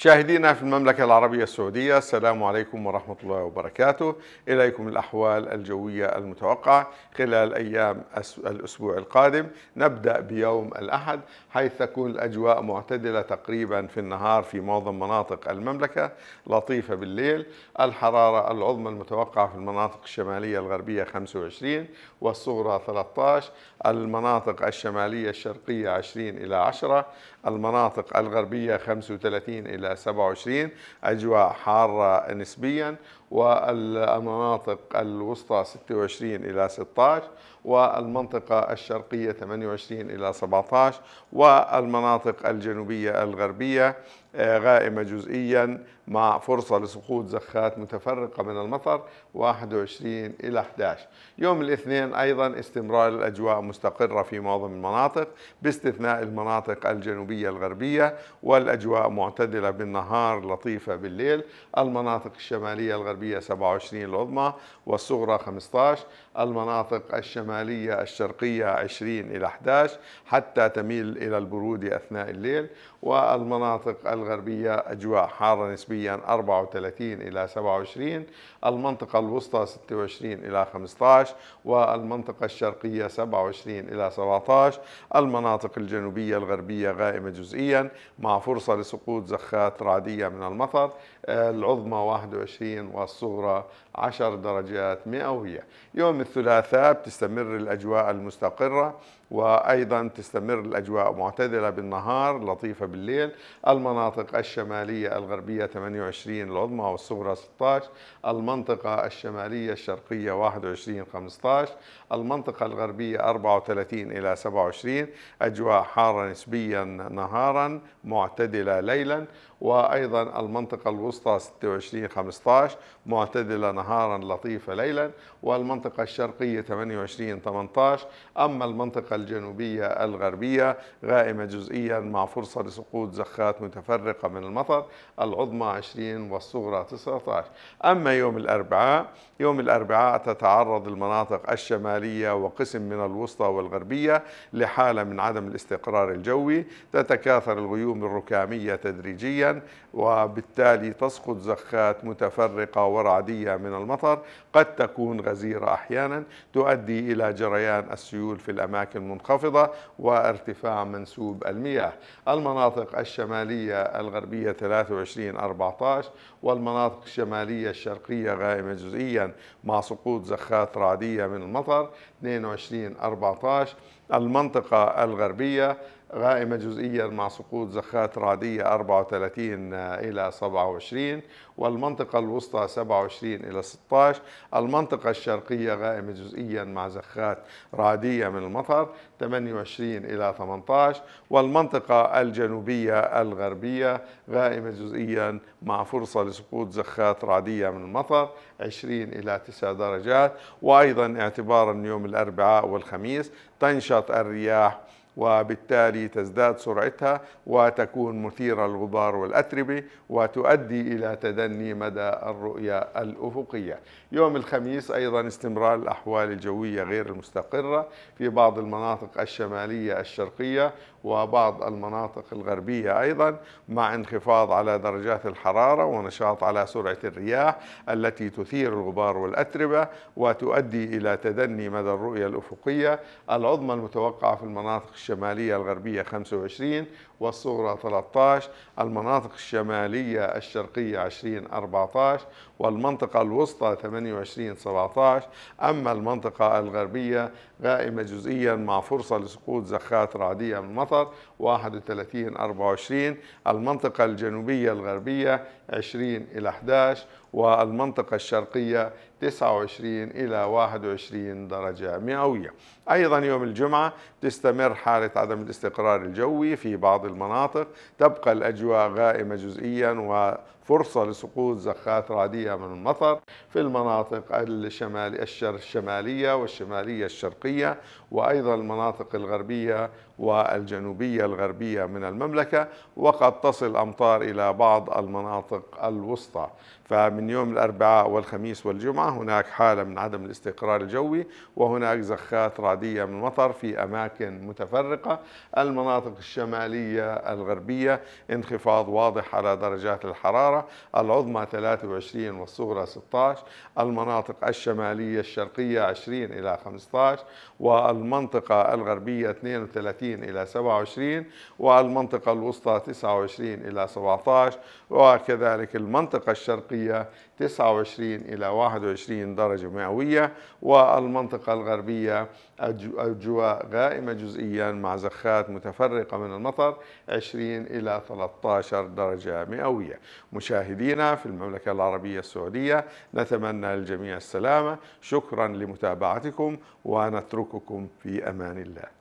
مشاهدينا في المملكة العربية السعودية السلام عليكم ورحمة الله وبركاته إليكم الأحوال الجوية المتوقعة خلال أيام الأسبوع القادم نبدأ بيوم الأحد حيث تكون الأجواء معتدلة تقريبا في النهار في معظم مناطق المملكة لطيفة بالليل الحرارة العظمى المتوقعة في المناطق الشمالية الغربية 25 والصغرى 13 المناطق الشمالية الشرقية 20 إلى 10 المناطق الغربية 35 إلى 27 أجواء حارة نسبيا والمناطق الوسطى 26 إلى 16 والمنطقة الشرقية 28 إلى 17 والمناطق الجنوبية الغربية آه، غائمة جزئيا مع فرصة لسقوط زخات متفرقة من المطر 21 إلى 11 يوم الاثنين أيضا استمرار الأجواء مستقرة في معظم المناطق باستثناء المناطق الجنوبية الغربية والأجواء معتدلة بالنهار لطيفة بالليل المناطق الشمالية الغربية الغربية 27 العظمى والصغرى 15 المناطق الشمالية الشرقية 20 إلى 11 حتى تميل إلى البرودة أثناء الليل والمناطق الغربية أجواء حارة نسبيا 34 إلى 27 المنطقة الوسطى 26 إلى 15 والمنطقة الشرقية 27 إلى 17 المناطق الجنوبية الغربية غائمة جزئيا مع فرصة لسقوط زخات رعدية من المطر آه، العظمى 21 و الصغرى 10 درجات مئوية يوم الثلاثاء بتستمر الأجواء المستقرة وأيضا تستمر الأجواء معتدلة بالنهار لطيفة بالليل المناطق الشمالية الغربية 28 العظمى والصغرى 16 المنطقة الشمالية الشرقية 21 15 المنطقة الغربية 34 إلى 27 أجواء حارة نسبيا نهارا معتدلة ليلا وأيضا المنطقة الوسطى 26 15 معتدلة نهارا لطيفة ليلا والمنطقة الشرقية 28 18 أما المنطقة الجنوبية الغربية غائمة جزئيا مع فرصة لسقوط زخات متفرقة من المطر العظمى 20 والصغرى 19 أما يوم الأربعاء يوم الأربعاء تتعرض المناطق الشمالية وقسم من الوسطى والغربية لحالة من عدم الاستقرار الجوي تتكاثر الغيوم الركامية تدريجيا وبالتالي تسقط زخات متفرقة ورعدية من المطر قد تكون غزيرة أحيانا تؤدي إلى جريان السيول في الأماكن منخفضة وارتفاع منسوب المياه المناطق الشمالية الغربية 23-14 والمناطق الشمالية الشرقية غائمة جزئيا مع سقوط زخات رعدية من المطر 22-14 المنطقة الغربية غائمة جزئيا مع سقوط زخات رعدية 34 إلى 27 والمنطقة الوسطى 27 إلى 16 المنطقة الشرقية غائمة جزئيا مع زخات رعدية من المطر 28 إلى 18 والمنطقة الجنوبية الغربية غائمة جزئيا مع فرصة لسقوط زخات رعدية من المطر 20 إلى 9 درجات وأيضا اعتبارا يوم الأربعاء والخميس تنشط الرياح وبالتالي تزداد سرعتها وتكون مثيرة الغبار والأتربة وتؤدي إلى تدني مدى الرؤية الأفقية يوم الخميس أيضا استمرار الأحوال الجوية غير المستقرة في بعض المناطق الشمالية الشرقية وبعض المناطق الغربية أيضا مع انخفاض على درجات الحرارة ونشاط على سرعة الرياح التي تثير الغبار والأتربة وتؤدي إلى تدني مدى الرؤية الأفقية العظمى المتوقعة في المناطق الشمالية الشمالية الغربية 25 والصغرى 13 المناطق الشمالية الشرقية 20 14 والمنطقة الوسطى 28 17 أما المنطقة الغربية غائمة جزئيا مع فرصة لسقوط زخات رعدية من المطر 31 24 المنطقة الجنوبية الغربية 20 إلى 11 والمنطقة الشرقية 29 إلى 21 درجة مئوية أيضا يوم الجمعة تستمر حالة عدم الاستقرار الجوي في بعض المناطق تبقى الأجواء غائمة جزئيا و فرصة لسقوط زخات رعدية من المطر في المناطق الشمال الشر الشمالية والشمالية الشرقية وأيضا المناطق الغربية والجنوبية الغربية من المملكة وقد تصل أمطار إلى بعض المناطق الوسطى فمن يوم الأربعاء والخميس والجمعة هناك حالة من عدم الاستقرار الجوي وهناك زخات رعدية من المطر في أماكن متفرقة المناطق الشمالية الغربية انخفاض واضح على درجات الحرارة العظمى 23 والصغرى 16 المناطق الشمالية الشرقية 20 إلى 15 والمنطقة الغربية 32 إلى 27 والمنطقة الوسطى 29 إلى 17 وكذلك المنطقة الشرقية 29 إلى 21 درجة مئوية والمنطقة الغربية أجواء غائمة جزئيا مع زخات متفرقة من المطر 20 إلى 13 درجة مئوية مشاهدينا في المملكة العربية السعودية نتمنى للجميع السلامة شكرا لمتابعتكم ونترككم في أمان الله